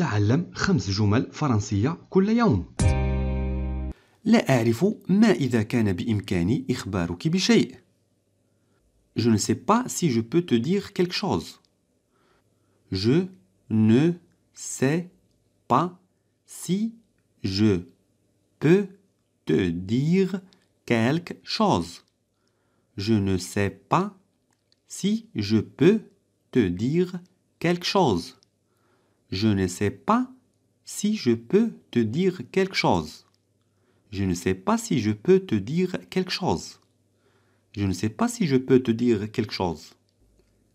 تعلم جمل كل يوم لا Je ne sais pas si je peux te dire quelque chose. Je ne sais pas si je peux te dire quelque chose. Je ne sais pas si je peux te dire quelque chose. Je ne sais pas si je peux te dire quelque chose. Je ne sais pas si je peux te dire quelque chose. Je ne sais pas si je peux te dire quelque chose.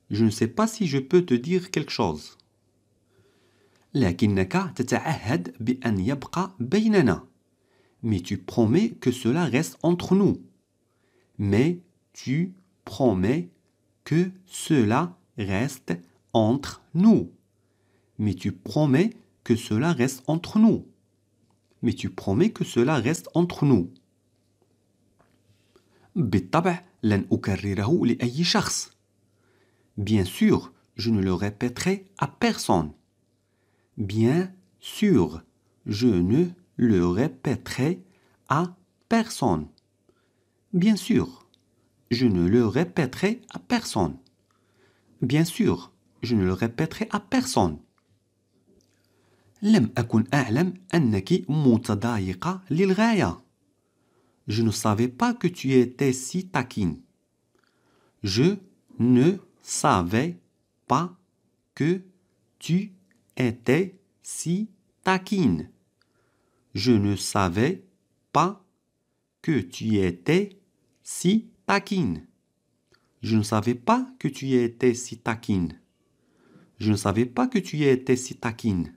Je ne sais pas si je peux te dire quelque chose. Mais tu promets que cela reste entre nous. Mais tu promets que cela reste entre nous mais tu promets que cela reste entre nous. Mais tu promets que cela reste entre nous. Bien sûr, je ne le répéterai à personne. Bien sûr, je ne le répéterai à personne. Bien sûr, je ne le répéterai à personne. Bien sûr, je ne le répéterai à personne. لم أكن أعلم أنك متضايقة للغاية. Je ne savais pas que tu étais si taquine. Je ne savais pas que tu étais si taquine. Je ne savais pas que tu étais si taquine. Je ne savais pas que tu étais si taquine. Je ne savais pas que tu étais si taquine.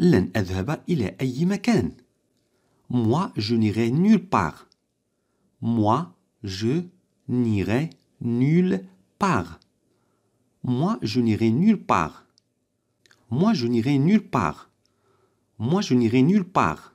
Moi, je n'irai nulle part. Moi, je n'irai nulle part. Moi, je n'irai nulle part. Moi, je n'irai nulle part. Moi, je n'irai nulle part.